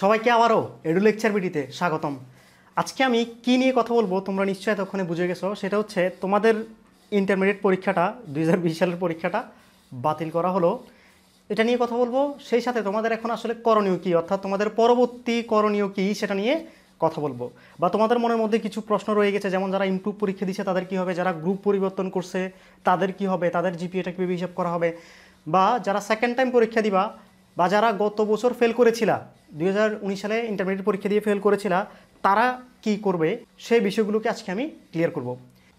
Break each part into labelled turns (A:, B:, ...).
A: সবাইকে আবারও edu lecture বিডিতে স্বাগতম আজকে আমি কি নিয়ে কথা বলবো তোমরা নিশ্চয়ই তখন বুঝে গেছো সেটা হচ্ছে তোমাদের ইন্টারমিডিয়েট পরীক্ষাটা দুই সালের পরীক্ষাটা বাতিল করা হলো এটা নিয়ে কথা বলবো সেই সাথে তোমাদের এখন আসলে করণীয় কী অর্থাৎ তোমাদের পরবর্তী করণীয় কী সেটা নিয়ে কথা বলবো বা তোমাদের মনের মধ্যে কিছু প্রশ্ন রয়ে গেছে যেমন যারা ইমপ্রুভ পরীক্ষা দিচ্ছে তাদের কী হবে যারা গ্রুপ পরিবর্তন করছে তাদের কি হবে তাদের জিপিএটা কীভাবে হিসাব করা হবে বা যারা সেকেন্ড টাইম পরীক্ষা দিবা বা যারা গত বছর ফেল করেছিলা দুই সালে ইন্টারমিডিয়েট পরীক্ষা দিয়ে ফেল করেছিলা তারা কি করবে সেই বিষয়গুলোকে আজকে আমি ক্লিয়ার করব।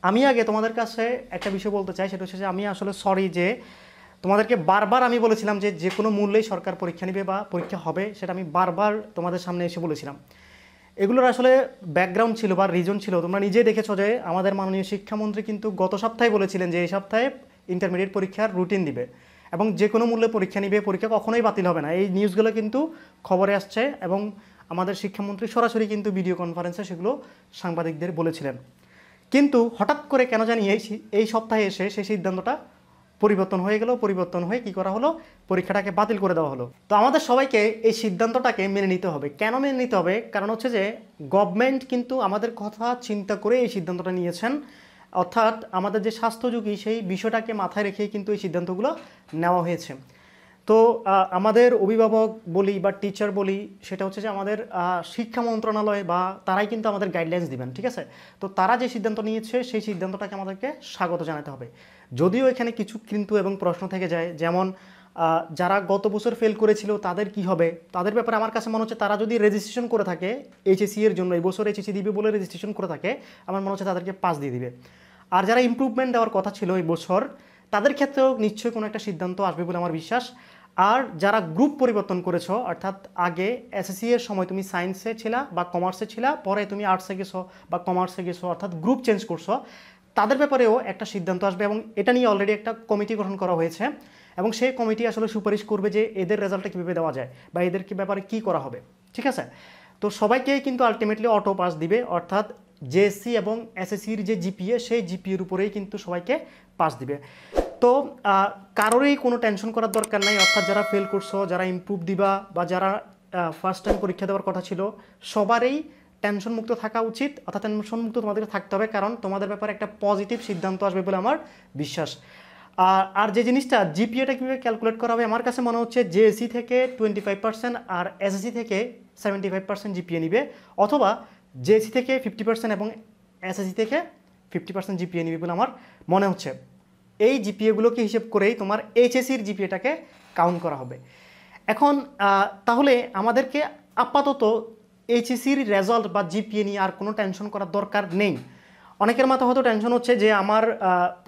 A: আমি আগে তোমাদের কাছে একটা বিষয় বলতে চাই সেটা হচ্ছে যে আমি আসলে সরি যে তোমাদেরকে বারবার আমি বলেছিলাম যে যে কোনো মূল্যেই সরকার পরীক্ষা নেবে বা পরীক্ষা হবে সেটা আমি বারবার তোমাদের সামনে এসে বলেছিলাম এগুলোর আসলে ব্যাকগ্রাউন্ড ছিল বা রিজন ছিল তোমরা নিজেই দেখেছো যে আমাদের মাননীয় শিক্ষামন্ত্রী কিন্তু গত সপ্তাহে বলেছিলেন যে এই সপ্তাহে ইন্টারমিডিয়েট পরীক্ষার রুটিন দিবে এবং যে কোনো মূল্যে পরীক্ষা নিবে পরীক্ষা কখনোই বাতিল হবে না এই নিউজগুলো কিন্তু খবরে আসছে এবং আমাদের শিক্ষামন্ত্রী সরাসরি কিন্তু ভিডিও কনফারেন্সে সেগুলো সাংবাদিকদের বলেছিলেন কিন্তু হঠাৎ করে কেন জানি এই এই সপ্তাহে এসে সেই সিদ্ধান্তটা পরিবর্তন হয়ে গেল পরিবর্তন হয়ে কি করা হলো পরীক্ষাটাকে বাতিল করে দেওয়া হলো তো আমাদের সবাইকে এই সিদ্ধান্তটাকে মেনে নিতে হবে কেন মেনে নিতে হবে কারণ হচ্ছে যে গভর্নমেন্ট কিন্তু আমাদের কথা চিন্তা করে এই সিদ্ধান্তটা নিয়েছেন অর্থাৎ আমাদের যে স্বাস্থ্য ঝুঁকি সেই বিষয়টাকে মাথায় রেখে কিন্তু এই সিদ্ধান্তগুলো নেওয়া হয়েছে তো আমাদের অভিভাবক বলি বা টিচার বলি সেটা হচ্ছে যে আমাদের শিক্ষা মন্ত্রণালয় বা তারাই কিন্তু আমাদের গাইডলাইন্স দিবেন ঠিক আছে তো তারা যে সিদ্ধান্ত নিয়েছে সেই সিদ্ধান্তটাকে আমাদেরকে স্বাগত জানাতে হবে যদিও এখানে কিছু কিন্তু এবং প্রশ্ন থেকে যায় যেমন যারা গত বছর ফেল করেছিল তাদের কি হবে তাদের ব্যাপারে আমার কাছে মনে হচ্ছে তারা যদি রেজিস্ট্রেশন করে থাকে এইচএসি এর জন্য এই বছর এইচএসি দিবে বলে রেজিস্ট্রেশন করে থাকে আমার মনে হচ্ছে তাদেরকে পাস দিয়ে দিবে আর যারা ইম্প্রুভমেন্ট দেওয়ার কথা ছিল এই বছর তাদের ক্ষেত্রেও নিশ্চয়ই কোনো একটা সিদ্ধান্ত আসবে বলে আমার বিশ্বাস আর যারা গ্রুপ পরিবর্তন করেছো অর্থাৎ আগে এসএসসি এর সময় তুমি সায়েন্সে ছিলা বা কমার্সে ছিলা পরে তুমি আর্টসে গেছো বা কমার্সে গেছো অর্থাৎ গ্রুপ চেঞ্জ করছো তাদের ব্যাপারেও একটা সিদ্ধান্ত আসবে এবং এটা নিয়ে অলরেডি একটা কমিটি গঠন করা হয়েছে এবং সেই কমিটি আসলে সুপারিশ করবে যে এদের রেজাল্টটা কীভাবে দেওয়া যায় বা এদের ব্যাপারে কি করা হবে ঠিক আছে তো সবাইকেই কিন্তু আলটিমেটলি অটো পাস দিবে অর্থাৎ জেএসসি এবং এসএসসির যে জিপিএ সেই জিপিএর উপরেই কিন্তু সবাইকে পাস দিবে তো কারোরই কোনো টেনশন করার দরকার নাই অর্থাৎ যারা ফেল করছো যারা ইম্প্রুভ দিবা বা যারা ফার্স্ট টাইম পরীক্ষা দেওয়ার কথা ছিল সবারই টেনশন মুক্ত থাকা উচিত অর্থাৎ টেনশন মুক্ত তোমাদের থাকতে হবে কারণ তোমাদের ব্যাপারে একটা পজিটিভ সিদ্ধান্ত আসবে বলে আমার বিশ্বাস আর আর যে জিনিসটা জিপিএটা কীভাবে ক্যালকুলেট করা হবে আমার কাছে মনে হচ্ছে জেএসি থেকে টোয়েন্টি ফাইভ পার্সেন্ট আর এসএসসি থেকে সেভেন্টি ফাইভ পার্সেন্ট জিপিএ নিবে অথবা জেএসি থেকে ফিফটি পার্সেন্ট এবং এসএসসি থেকে ফিফটি পার্সেন্ট জিপিএ নিবে বলে আমার মনে হচ্ছে এই জিপিএগুলোকে হিসেব করেই তোমার এইচএসির জিপিএটাকে কাউন্ট করা হবে এখন তাহলে আমাদেরকে আপাতত এইচএসির রেজাল্ট বা জিপিএ নিয়ে আর কোনো টেনশন করার দরকার নেই অনেকের মাথা হয়তো টেনশন হচ্ছে যে আমার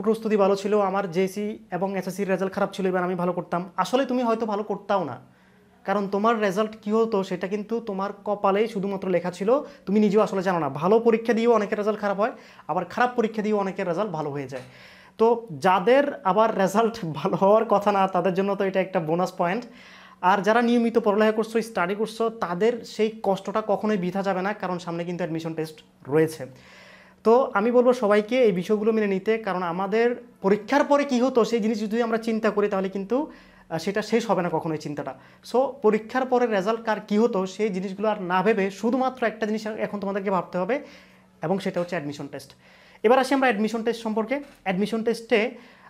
A: প্রস্তুতি ভালো ছিল আমার জেসি এবং এসএসসির রেজাল্ট খারাপ ছিল এবার আমি ভালো করতাম আসলে তুমি হয়তো ভালো করতাও না কারণ তোমার রেজাল্ট কী হতো সেটা কিন্তু তোমার কপালেই শুধুমাত্র লেখা ছিল তুমি নিজেও আসলে জানো না ভালো পরীক্ষা দিয়েও অনেকের রেজাল্ট খারাপ হয় আবার খারাপ পরীক্ষা দিয়েও অনেকের রেজাল্ট ভালো হয়ে যায় তো যাদের আবার রেজাল্ট ভালো হওয়ার কথা না তাদের জন্য তো এটা একটা বোনাস পয়েন্ট আর যারা নিয়মিত পড়ালেখা করছো স্টাডি করছো তাদের সেই কষ্টটা কখনোই বৃথা যাবে না কারণ সামনে কিন্তু অ্যাডমিশন টেস্ট রয়েছে তো আমি বলবো সবাইকে এই বিষয়গুলো মেনে নিতে কারণ আমাদের পরীক্ষার পরে কী হতো সেই জিনিস যদি আমরা চিন্তা করি তাহলে কিন্তু সেটা শেষ হবে না কখনোই চিন্তাটা সো পরীক্ষার পরে রেজাল্ট কার কী হতো সেই জিনিসগুলো আর না ভেবে শুধুমাত্র একটা জিনিস এখন তোমাদেরকে ভাবতে হবে এবং সেটা হচ্ছে অ্যাডমিশন টেস্ট এবার আসি আমরা অ্যাডমিশন টেস্ট সম্পর্কে অ্যাডমিশন টেস্টে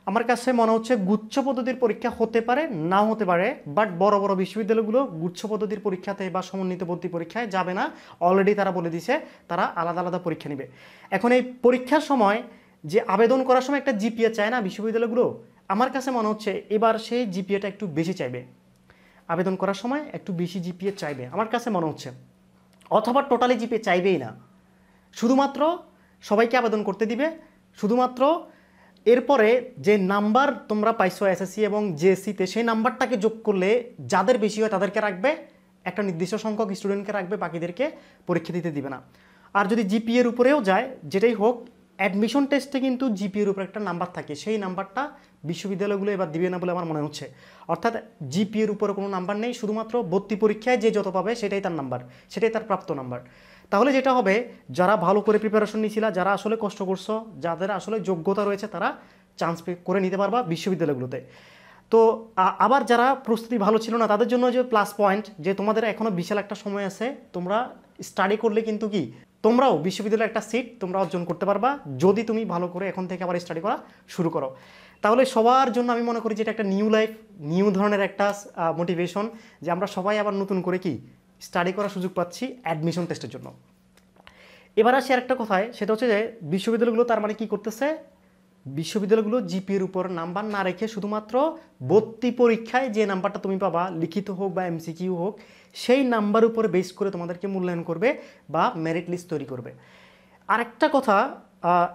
A: আমার কাছে মনে হচ্ছে গুচ্ছ পদ্ধতির পরীক্ষা হতে পারে নাও হতে পারে বাট বড় বড় বিশ্ববিদ্যালয়গুলো গুচ্ছ পদ্ধতির পরীক্ষাতে বা সমন্বিত ভর্তি পরীক্ষায় যাবে না অলরেডি তারা বলে দিছে তারা আলাদা আলাদা পরীক্ষা নেবে এখন এই পরীক্ষার সময় যে আবেদন করার সময় একটা জিপিএ চায় না বিশ্ববিদ্যালয়গুলো আমার কাছে মনে হচ্ছে এবার সেই জিপিএটা একটু বেশি চাইবে আবেদন করার সময় একটু বেশি জিপিএ চাইবে আমার কাছে মনে হচ্ছে অথবা টোটালি জিপিএ চাইবেই না শুধুমাত্র সবাইকে আবেদন করতে দিবে শুধুমাত্র এরপরে যে নাম্বার তোমরা পাইছো এসএসসি এবং জেএসসিতে সেই নাম্বারটাকে যোগ করলে যাদের বেশি হয় তাদেরকে রাখবে একটা নির্দিষ্ট সংখ্যক স্টুডেন্টকে রাখবে বাকিদেরকে পরীক্ষা দিতে দিবে না আর যদি জিপিএর উপরেও যায় যেটাই হোক অ্যাডমিশন টেস্টে কিন্তু জিপিএর উপর একটা নাম্বার থাকে সেই নাম্বারটা বিশ্ববিদ্যালয়গুলো এবার দিবে না বলে আমার মনে হচ্ছে অর্থাৎ জিপিএর উপরে কোনো নাম্বার নেই শুধুমাত্র ভর্তি পরীক্ষায় যে যত পাবে সেটাই তার নাম্বার সেটাই তার প্রাপ্ত নাম্বার তাহলে যেটা হবে যারা ভালো করে প্রিপারেশন নিয়েছিল যারা আসলে কষ্ট করছো যাদের আসলে যোগ্যতা রয়েছে তারা চান্স করে নিতে পারবা বিশ্ববিদ্যালয়গুলোতে তো আবার যারা প্রস্তুতি ভালো ছিল না তাদের জন্য যে প্লাস পয়েন্ট যে তোমাদের এখনও বিশাল একটা সময় আছে তোমরা স্টাডি করলে কিন্তু কি তোমরাও বিশ্ববিদ্যালয়ে একটা সিট তোমরা অর্জন করতে পারবা যদি তুমি ভালো করে এখন থেকে আবার স্টাডি করা শুরু করো তাহলে সবার জন্য আমি মনে করি যে এটা একটা নিউ লাইফ নিউ ধরনের একটা মোটিভেশন যে আমরা সবাই আবার নতুন করে কি স্টাডি করার সুযোগ পাচ্ছি অ্যাডমিশন টেস্টের জন্য এবার আসি আরেকটা কথায় সেটা হচ্ছে যে বিশ্ববিদ্যালয়গুলো তার মানে কি করতেছে বিশ্ববিদ্যালয়গুলো জিপির উপর নাম্বার না রেখে শুধুমাত্র ভর্তি পরীক্ষায় যে নাম্বারটা তুমি পাবা লিখিত হোক বা এমসিকিউ হোক সেই নাম্বার উপর বেস করে তোমাদেরকে মূল্যায়ন করবে বা মেরিট লিস্ট তৈরি করবে আরেকটা কথা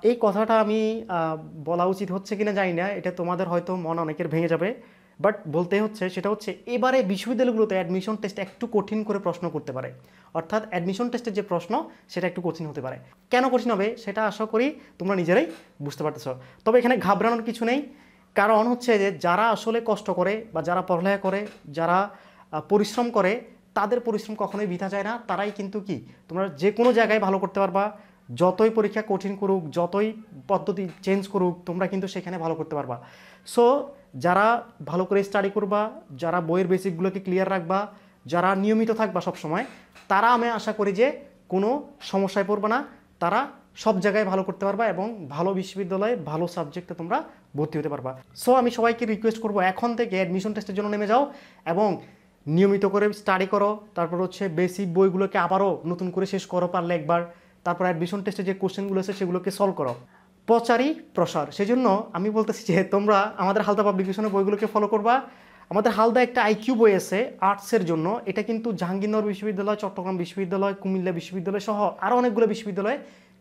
A: এই কথাটা আমি বলা উচিত হচ্ছে কিনা জানি না এটা তোমাদের হয়তো মন অনেকের ভেঙে যাবে বাট বলতে হচ্ছে সেটা হচ্ছে এবারে বিশ্ববিদ্যালয়গুলোতে অ্যাডমিশন টেস্ট একটু কঠিন করে প্রশ্ন করতে পারে অর্থাৎ অ্যাডমিশন টেস্টের যে প্রশ্ন সেটা একটু কঠিন হতে পারে কেন কঠিন হবে সেটা আশা করি তোমরা নিজেরাই বুঝতে পারতেছ তবে এখানে ঘাবড়ানোর কিছু নেই কারণ হচ্ছে যে যারা আসলে কষ্ট করে বা যারা পড়ালেখা করে যারা পরিশ্রম করে তাদের পরিশ্রম কখনোই বিধা যায় না তারাই কিন্তু কি তোমরা যে কোনো জায়গায় ভালো করতে পারবা যতই পরীক্ষা কঠিন করুক যতই পদ্ধতি চেঞ্জ করুক তোমরা কিন্তু সেখানে ভালো করতে পারবা সো যারা ভালো করে স্টাডি করবা যারা বইয়ের বেসিকগুলোকে ক্লিয়ার রাখবা যারা নিয়মিত থাকবা সব সময় তারা আমি আশা করি যে কোনো সমস্যায় পড়বে না তারা সব জায়গায় ভালো করতে পারবা এবং ভালো বিশ্ববিদ্যালয়ে ভালো সাবজেক্টে তোমরা ভর্তি হতে পারবা সো আমি সবাইকে রিকোয়েস্ট করবো এখন থেকে অ্যাডমিশন টেস্টের জন্য নেমে যাও এবং নিয়মিত করে স্টাডি করো তারপর হচ্ছে বেসিক বইগুলোকে আবারও নতুন করে শেষ করো পারলে একবার তারপর অ্যাডমিশন টেস্টে যে কোশ্চেনগুলো আছে সেগুলোকে সলভ করো প্রচারই প্রসার সেজন্য আমি বলতেছি যে তোমরা আমাদের হালদা পাবলিকেশনের বইগুলোকে ফলো করবা আমাদের হালদা একটা আইকিউ বই আছে আর্টসের জন্য এটা কিন্তু জাহাঙ্গীরনগর বিশ্ববিদ্যালয় চট্টগ্রাম বিশ্ববিদ্যালয় কুমিল্লা বিশ্ববিদ্যালয় সহ আরও অনেকগুলো বিশ্ববিদ্যালয়ে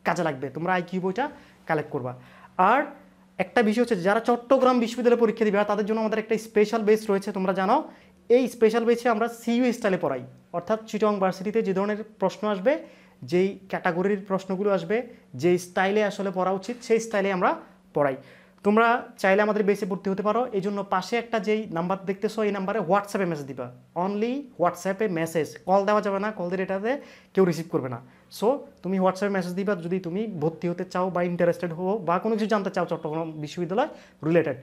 A: কাজে লাগবে তোমরা আইকিউ বইটা কালেক্ট করবা আর একটা বিষয় হচ্ছে যারা চট্টগ্রাম বিশ্ববিদ্যালয়ে পরীক্ষা দিবে তাদের জন্য আমাদের একটা স্পেশাল বেস রয়েছে তোমরা জানো এই স্পেশাল বেসে আমরা সিইউ স্টাইলে পড়াই অর্থাৎ চিটং ভার্সিটিতে যে ধরনের প্রশ্ন আসবে যেই ক্যাটাগরির প্রশ্নগুলো আসবে যেই স্টাইলে আসলে পড়া উচিত সেই স্টাইলে আমরা পড়াই তোমরা চাইলে আমাদের বেসে ভর্তি হতে পারো এই জন্য পাশে একটা যেই নাম্বার দেখতেছো এই নাম্বারে হোয়াটসঅ্যাপে মেসেজ দিবা অনলি হোয়াটসঅ্যাপে মেসেজ কল দেওয়া যাবে না কল দিয়ে এটাতে কেউ রিসিভ করবে না সো তুমি হোয়াটসঅ্যাপে মেসেজ দিবা যদি তুমি ভর্তি হতে চাও বা ইন্টারেস্টেড হো বা কোনো কিছু জানতে চাও চট্টগ্রাম বিশ্ববিদ্যালয় রিলেটেড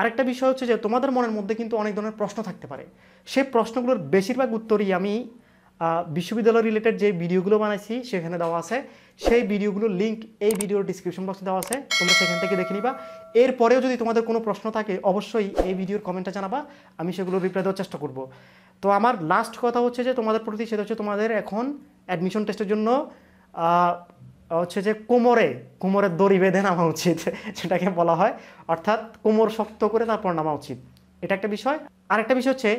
A: আরেকটা বিষয় হচ্ছে যে তোমাদের মনের মধ্যে কিন্তু অনেক ধরনের প্রশ্ন থাকতে পারে সেই প্রশ্নগুলোর বেশিরভাগ উত্তরই আমি বিশ্ববিদ্যালয় রিলেটেড যে ভিডিওগুলো বানাইছি সেখানে দেওয়া আছে সেই ভিডিওগুলোর লিঙ্ক এই ভিডিওর ডিসক্রিপশন বক্সে দেওয়া আছে তোমরা সেখান থেকে দেখে নিবা এরপরেও যদি তোমাদের কোনো প্রশ্ন থাকে অবশ্যই এই ভিডিওর কমেন্টে জানাবা আমি সেগুলো রিপ্লাই দেওয়ার চেষ্টা করব তো আমার লাস্ট কথা হচ্ছে যে তোমাদের প্রতি সেটা হচ্ছে তোমাদের এখন অ্যাডমিশন টেস্টের জন্য হচ্ছে যে কোমরে কোমরের দড়ি বেঁধে নামা উচিত সেটাকে বলা হয় অর্থাৎ কোমর শক্ত করে তারপর নামা উচিত এটা একটা বিষয় আরেকটা বিষয় হচ্ছে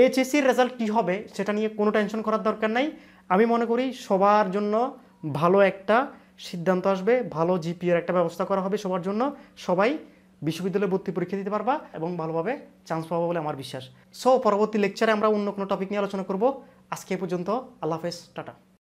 A: এইচএসির রেজাল্ট কী হবে সেটা নিয়ে কোনো টেনশন করার দরকার নাই আমি মনে করি সবার জন্য ভালো একটা সিদ্ধান্ত আসবে ভালো জিপিএর একটা ব্যবস্থা করা হবে সবার জন্য সবাই বিশ্ববিদ্যালয়ে ভর্তি পরীক্ষা দিতে পারবা এবং ভালোভাবে চান্স পাবো বলে আমার বিশ্বাস সো পরবর্তী লেকচারে আমরা অন্য কোনো টপিক নিয়ে আলোচনা করব আজকে পর্যন্ত আল্লাহ হাফেজ টাটা